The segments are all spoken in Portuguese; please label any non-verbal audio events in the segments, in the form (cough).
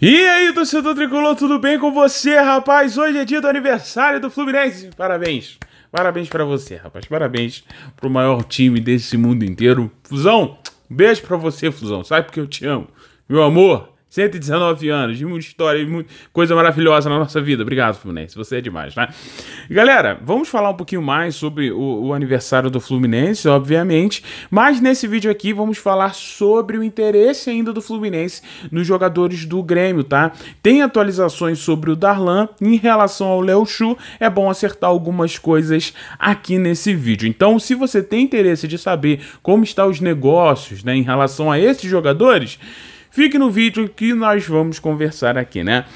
E aí, torcedor tricolor, tudo bem com você, rapaz? Hoje é dia do aniversário do Fluminense. Parabéns. Parabéns para você, rapaz. Parabéns pro maior time desse mundo inteiro. Fusão, um beijo para você, Fusão. Sabe porque eu te amo. Meu amor, 119 anos, de muita história, e muita coisa maravilhosa na nossa vida. Obrigado, Fluminense. Você é demais, né? Galera, vamos falar um pouquinho mais sobre o, o, aniversário do Fluminense, obviamente. Mas nesse vídeo aqui vamos falar sobre o interesse ainda do Fluminense nos jogadores do Grêmio, tá? Tem atualizações sobre o Darlan em relação ao Léo Chu. É bom acertar algumas coisas aqui nesse vídeo. Então, se você tem interesse de saber como estão os negócios né, em relação a esses jogadores Fique no vídeo que nós vamos conversar aqui, né?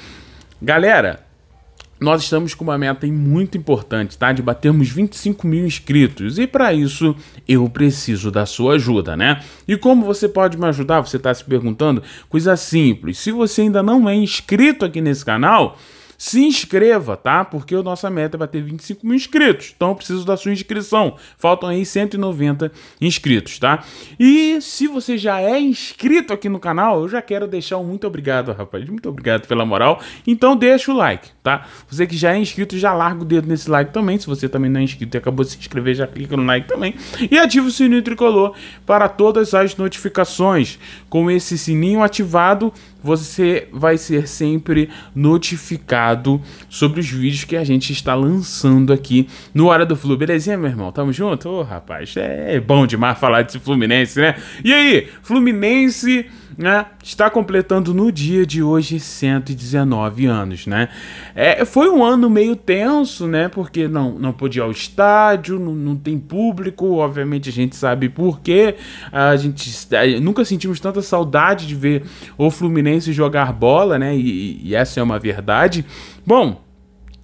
Galera, nós estamos com uma meta muito importante, tá? De batermos 25 mil inscritos. E para isso, eu preciso da sua ajuda, né? E como você pode me ajudar? Você está se perguntando? Coisa simples. Se você ainda não é inscrito aqui nesse canal, se inscreva, tá? Porque a nossa meta é bater 25 mil inscritos. Então eu preciso da sua inscrição. Faltam aí 190 inscritos, tá? E se você já é inscrito aqui no canal, eu já quero deixar um muito obrigado, rapaz. Muito obrigado pela moral. Então deixa o like, tá? Você que já é inscrito, já larga o dedo nesse like também. Se você também não é inscrito e acabou de se inscrever, já clica no like também. E ativa o sininho tricolor para todas as notificações. Com esse sininho ativado, você vai ser sempre notificado sobre os vídeos que a gente está lançando aqui no Hora do Flu. Belezinha, meu irmão? Tamo junto? Ô, oh, rapaz, é bom demais falar desse Fluminense, né? E aí, Fluminense... Né, está completando no dia de hoje 119 anos, né? É, foi um ano meio tenso, né? Porque não, não podia ir ao estádio, não, não tem público, obviamente a gente sabe por quê. A gente nunca sentimos tanta saudade de ver o Fluminense jogar bola, né? E, e essa é uma verdade. Bom,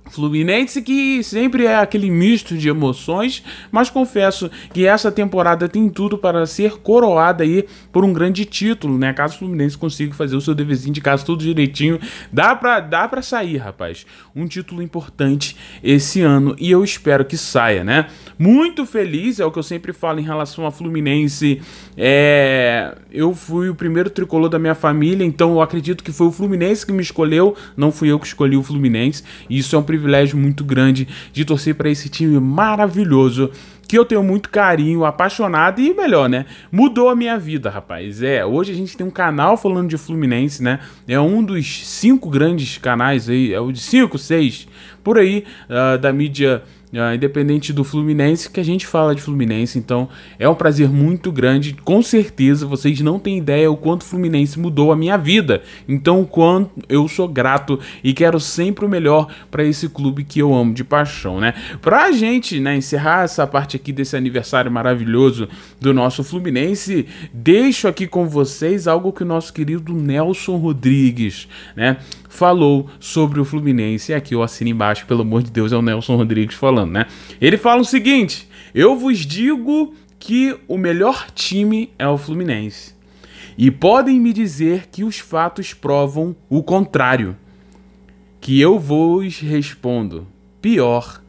Fluminense que sempre é aquele misto de emoções, mas confesso que essa temporada tem tudo para ser coroada aí por um grande título, né? Caso o Fluminense consiga fazer o seu deverzinho de casa tudo direitinho, dá para dá para sair, rapaz. Um título importante esse ano e eu espero que saia, né? Muito feliz é o que eu sempre falo em relação a Fluminense. É, eu fui o primeiro tricolor da minha família, então eu acredito que foi o Fluminense que me escolheu, não fui eu que escolhi o Fluminense. isso é um privilégio muito grande de torcer para esse time maravilhoso que eu tenho muito carinho, apaixonado e melhor, né? Mudou a minha vida, rapaz. É, hoje a gente tem um canal falando de Fluminense, né? É um dos cinco grandes canais aí, é o de cinco, seis, por aí, uh, da mídia Uh, independente do Fluminense, que a gente fala de Fluminense, então é um prazer muito grande. Com certeza vocês não têm ideia o quanto Fluminense mudou a minha vida. Então, quanto eu sou grato e quero sempre o melhor para esse clube que eu amo de paixão, né? Pra gente, né, encerrar essa parte aqui desse aniversário maravilhoso do nosso Fluminense, deixo aqui com vocês algo que o nosso querido Nelson Rodrigues, né, falou sobre o Fluminense. E aqui eu assino embaixo, pelo amor de Deus, é o Nelson Rodrigues falando falando, né? Ele fala o seguinte: eu vos digo que o melhor time é o Fluminense. E podem me dizer que os fatos provam o contrário. Que eu vos respondo: pior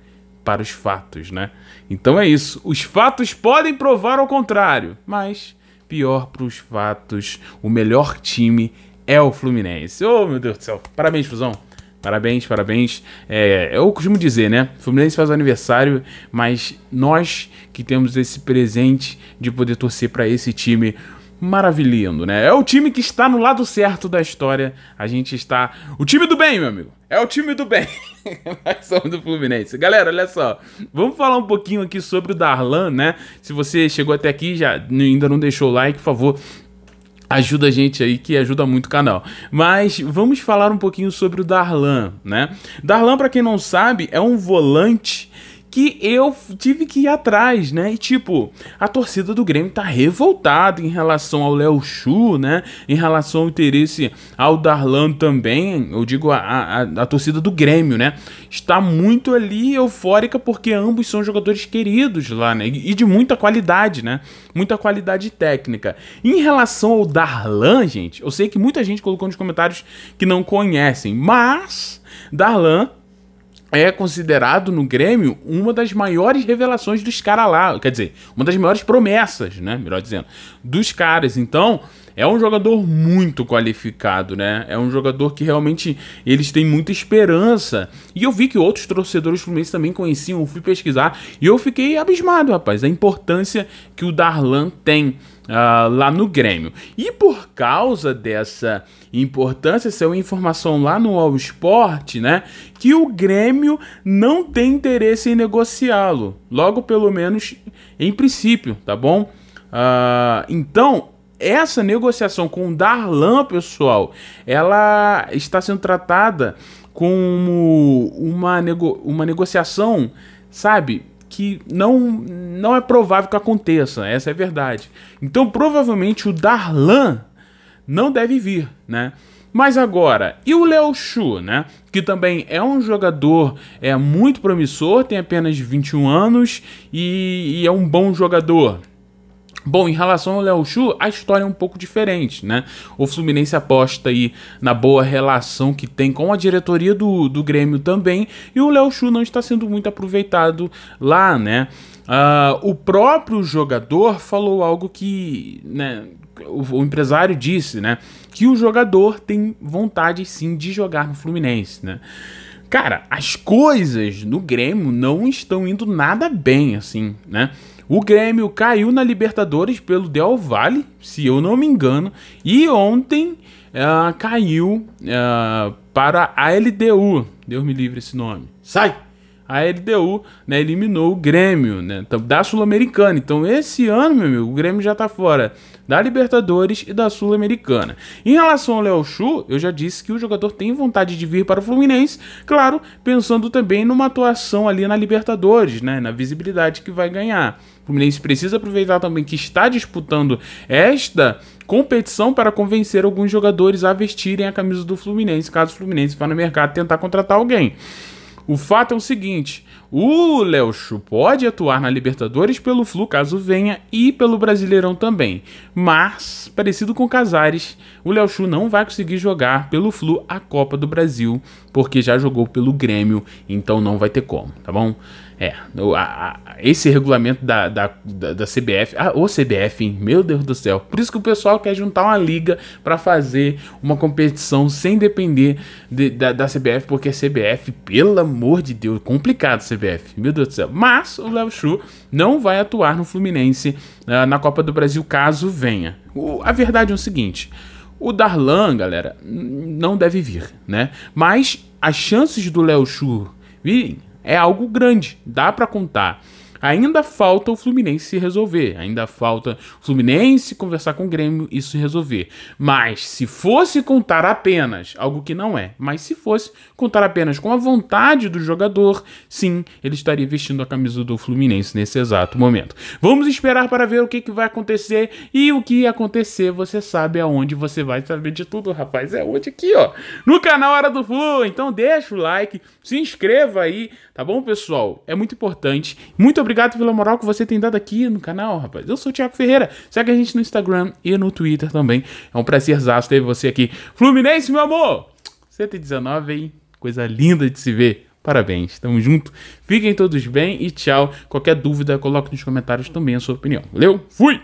para os fatos, né? Então é isso. Os fatos podem provar o contrário, mas pior para os fatos, o melhor time é o Fluminense. Oh, meu Deus do céu. Parabéns, Fusão. Parabéns, parabéns. É, eu costumo dizer, né? O Fluminense faz aniversário, mas nós que temos esse presente de poder torcer para esse time maravilhando, né? É o time que está no lado certo da história. A gente está. O time do bem, meu amigo. É o time do bem. (laughs) Nós somos do Fluminense. Galera, olha só. Vamos falar um pouquinho aqui sobre o Darlan, né? Se você chegou até aqui já ainda não deixou o like, por favor, ajuda a gente aí, que ajuda muito o canal. Mas vamos falar um pouquinho sobre o Darlan, né? Darlan, para quem não sabe, é um volante que eu tive que ir atrás, né? E tipo, a torcida do Grêmio tá revoltada em relação ao Léo Chu, né? Em relação ao interesse ao Darlan também, eu digo a, a, a torcida do Grêmio, né? Está muito ali eufórica porque ambos são jogadores queridos lá, né? E de muita qualidade, né? Muita qualidade técnica. Em relação ao Darlan, gente, eu sei que muita gente colocou nos comentários que não conhecem, mas Darlan é considerado no Grêmio uma das maiores revelações dos caras lá. Quer dizer, uma das maiores promessas, né? Melhor dizendo, dos caras. Então, é um jogador muito qualificado, né? É um jogador que realmente eles têm muita esperança. E eu vi que outros torcedores fluminenses também conheciam, eu fui pesquisar e eu fiquei abismado, rapaz, da importância que o Darlan tem. Uh, lá no Grêmio. E por causa dessa importância, uma informação lá no All Sport, né? Que o Grêmio não tem interesse em negociá-lo. Logo, pelo menos em princípio, tá bom? Uh, então, essa negociação com o Darlan, pessoal, ela está sendo tratada como uma, nego uma negociação, sabe? Que não, não é provável que aconteça, essa é a verdade. Então, provavelmente, o Darlan não deve vir, né? Mas agora, e o Leo Xu, né? Que também é um jogador é muito promissor, tem apenas 21 anos e, e é um bom jogador. Bom, em relação ao Léo Xu, a história é um pouco diferente, né? O Fluminense aposta aí na boa relação que tem com a diretoria do, do Grêmio também, e o Léo Xu não está sendo muito aproveitado lá, né? Uh, o próprio jogador falou algo que, né, o, o, empresário disse, né, que o jogador tem vontade sim de jogar no Fluminense, né? Cara, as coisas no Grêmio não estão indo nada bem, assim, né? O Grêmio caiu na Libertadores pelo Del Valle, se eu não me engano, e ontem uh, caiu uh, para a LDU. Deus me livre esse nome. Sai! a LDU né, eliminou o Grêmio né, da Sul-Americana. Então, esse ano, meu amigo, o Grêmio já está fora da Libertadores e da Sul-Americana. Em relação ao Léo Chu, eu já disse que o jogador tem vontade de vir para o Fluminense, claro, pensando também numa atuação ali na Libertadores, né, na visibilidade que vai ganhar. Fluminense precisa aproveitar também que está disputando esta competição para convencer alguns jogadores a vestirem a camisa do Fluminense, caso o Fluminense vá no mercado tentar contratar alguém. O fato é o seguinte: o Léo pode atuar na Libertadores pelo Flu, caso venha, e pelo Brasileirão também. Mas, parecido com Casares, o Léo não vai conseguir jogar pelo Flu a Copa do Brasil porque já jogou pelo Grêmio, então não vai ter como, tá bom? É, a, a, esse regulamento da, da, da, da CBF, ah, o CBF, hein? meu Deus do céu. Por isso que o pessoal quer juntar uma liga para fazer uma competição sem depender de, da, da CBF, porque a CBF, pelo amor de Deus, complicado CBF, meu Deus do céu. Mas o Léo Xu não vai atuar no Fluminense uh, na Copa do Brasil caso venha. O, a verdade é o seguinte. O Darlan, galera, não deve vir, né? Mas as chances do Léo Chu virem é algo grande, dá para contar. Ainda falta o Fluminense se resolver, ainda falta o Fluminense conversar com o Grêmio e se resolver. Mas se fosse contar apenas, algo que não é, mas se fosse contar apenas com a vontade do jogador, sim, ele estaria vestindo a camisa do Fluminense nesse exato momento. Vamos esperar para ver o que, que vai acontecer e o que acontecer, você sabe aonde você vai saber de tudo, rapaz. É hoje aqui, ó, no canal Hora do Flu. Então deixa o like, se inscreva aí, tá bom, pessoal? É muito importante. Muito obrigado obrigado pela moral que você tem dado aqui no canal, rapaz. Eu sou o Thiago Ferreira. Segue a gente no Instagram e no Twitter também. É um prazerzaço ter você aqui. Fluminense, meu amor! 119, hein? Coisa linda de se ver. Parabéns, tamo junto. Fiquem todos bem e tchau. Qualquer dúvida, coloque nos comentários também a sua opinião. Valeu, fui!